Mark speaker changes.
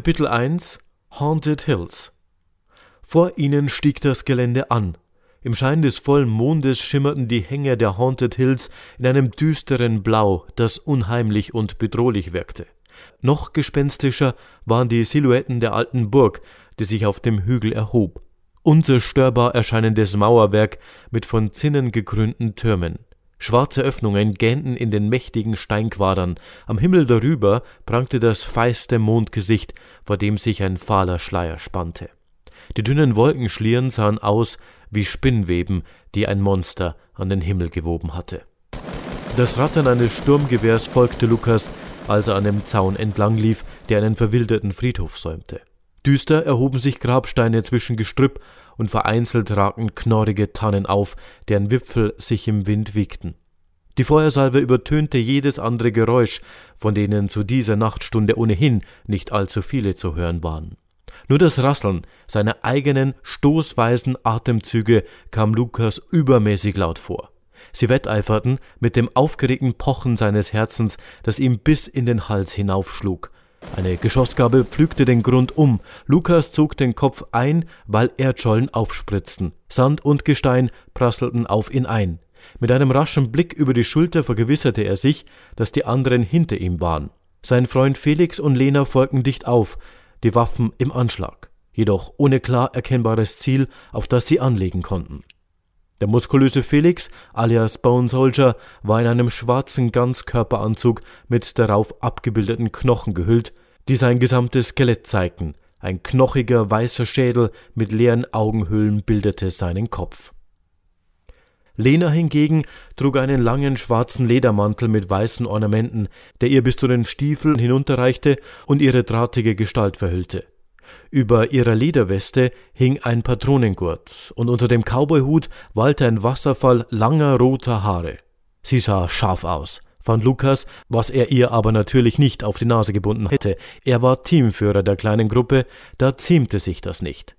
Speaker 1: Kapitel 1 Haunted Hills Vor ihnen stieg das Gelände an. Im Schein des vollen Mondes schimmerten die Hänge der Haunted Hills in einem düsteren Blau, das unheimlich und bedrohlich wirkte. Noch gespenstischer waren die Silhouetten der alten Burg, die sich auf dem Hügel erhob. Unzerstörbar erscheinendes Mauerwerk mit von Zinnen gekrönten Türmen. Schwarze Öffnungen gähnten in den mächtigen Steinquadern, am Himmel darüber prangte das feiste Mondgesicht, vor dem sich ein fahler Schleier spannte. Die dünnen Wolkenschlieren sahen aus wie Spinnweben, die ein Monster an den Himmel gewoben hatte. Das Rattern eines Sturmgewehrs folgte Lukas, als er an dem Zaun entlang lief, der einen verwilderten Friedhof säumte. Düster erhoben sich Grabsteine zwischen Gestrüpp und vereinzelt ragten knorrige Tannen auf, deren Wipfel sich im Wind wiegten. Die Feuersalve übertönte jedes andere Geräusch, von denen zu dieser Nachtstunde ohnehin nicht allzu viele zu hören waren. Nur das Rasseln seiner eigenen stoßweisen Atemzüge kam Lukas übermäßig laut vor. Sie wetteiferten mit dem aufgeregten Pochen seines Herzens, das ihm bis in den Hals hinaufschlug, eine Geschossgabe pflügte den Grund um. Lukas zog den Kopf ein, weil Erdschollen aufspritzten. Sand und Gestein prasselten auf ihn ein. Mit einem raschen Blick über die Schulter vergewisserte er sich, dass die anderen hinter ihm waren. Sein Freund Felix und Lena folgten dicht auf, die Waffen im Anschlag, jedoch ohne klar erkennbares Ziel, auf das sie anlegen konnten. Der muskulöse Felix, alias Bone Soldier, war in einem schwarzen Ganzkörperanzug mit darauf abgebildeten Knochen gehüllt, die sein gesamtes Skelett zeigten. Ein knochiger weißer Schädel mit leeren Augenhüllen bildete seinen Kopf. Lena hingegen trug einen langen schwarzen Ledermantel mit weißen Ornamenten, der ihr bis zu den Stiefeln hinunterreichte und ihre drahtige Gestalt verhüllte. Über ihrer Lederweste hing ein Patronengurt und unter dem Cowboyhut wallte ein Wasserfall langer roter Haare. Sie sah scharf aus, fand Lukas, was er ihr aber natürlich nicht auf die Nase gebunden hätte. Er war Teamführer der kleinen Gruppe, da ziemte sich das nicht.